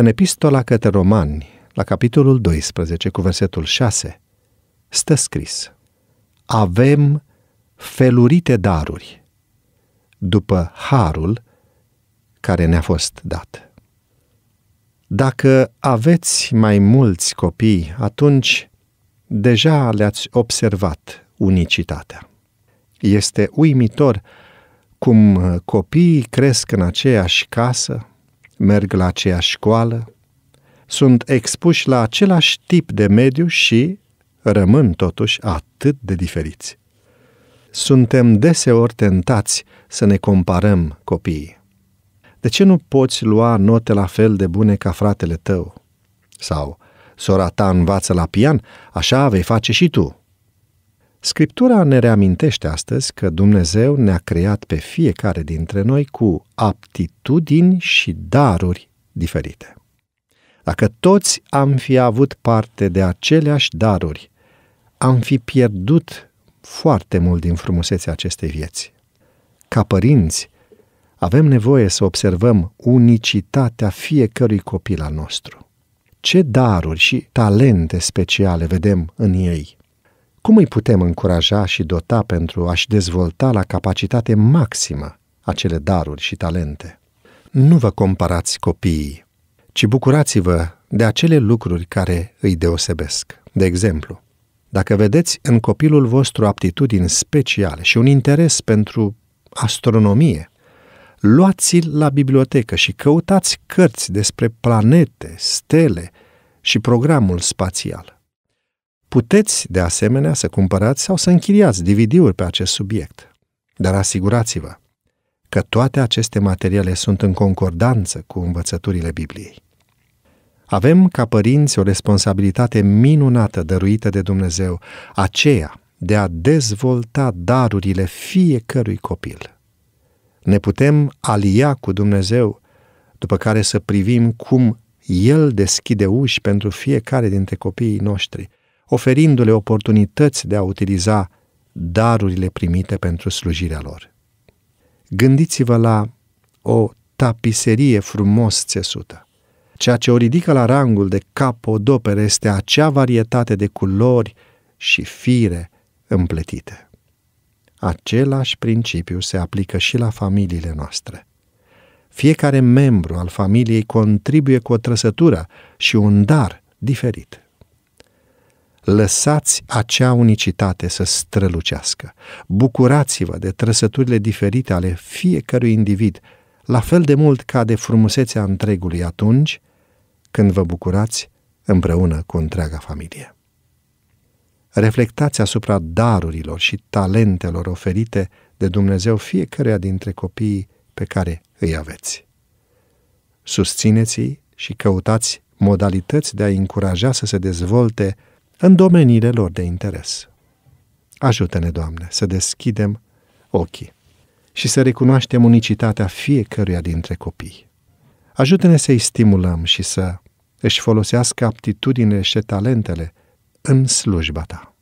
În epistola către romani, la capitolul 12, cu versetul 6, stă scris Avem felurite daruri după harul care ne-a fost dat. Dacă aveți mai mulți copii, atunci deja le-ați observat unicitatea. Este uimitor cum copiii cresc în aceeași casă, merg la aceeași școală, sunt expuși la același tip de mediu și rămân totuși atât de diferiți. Suntem deseori tentați să ne comparăm copiii. De ce nu poți lua note la fel de bune ca fratele tău? Sau, sora ta învață la pian, așa vei face și tu. Scriptura ne reamintește astăzi că Dumnezeu ne-a creat pe fiecare dintre noi cu aptitudini și daruri diferite. Dacă toți am fi avut parte de aceleași daruri, am fi pierdut foarte mult din frumusețea acestei vieți. Ca părinți, avem nevoie să observăm unicitatea fiecărui copil al nostru. Ce daruri și talente speciale vedem în ei? Cum îi putem încuraja și dota pentru a-și dezvolta la capacitate maximă acele daruri și talente? Nu vă comparați copiii, ci bucurați-vă de acele lucruri care îi deosebesc. De exemplu, dacă vedeți în copilul vostru aptitudini speciale și un interes pentru astronomie, luați-l la bibliotecă și căutați cărți despre planete, stele și programul spațial. Puteți, de asemenea, să cumpărați sau să închiriați DVD-uri pe acest subiect. Dar asigurați-vă că toate aceste materiale sunt în concordanță cu învățăturile Bibliei. Avem ca părinți o responsabilitate minunată dăruită de Dumnezeu, aceea de a dezvolta darurile fiecărui copil. Ne putem alia cu Dumnezeu, după care să privim cum El deschide uși pentru fiecare dintre copiii noștri, oferindu-le oportunități de a utiliza darurile primite pentru slujirea lor. Gândiți-vă la o tapiserie frumos țesută. Ceea ce o ridică la rangul de capodoperă este acea varietate de culori și fire împletite. Același principiu se aplică și la familiile noastre. Fiecare membru al familiei contribuie cu o trăsătură și un dar diferit. Lăsați acea unicitate să strălucească. Bucurați-vă de trăsăturile diferite ale fiecărui individ, la fel de mult ca de frumusețea întregului atunci când vă bucurați împreună cu întreaga familie. Reflectați asupra darurilor și talentelor oferite de Dumnezeu fiecăruia dintre copiii pe care îi aveți. Susțineți-i și căutați modalități de a încuraja să se dezvolte în domeniile lor de interes. Ajută-ne, Doamne, să deschidem ochii și să recunoaștem unicitatea fiecăruia dintre copii. Ajută-ne să-i stimulăm și să își folosească aptitudinile și talentele în slujba ta.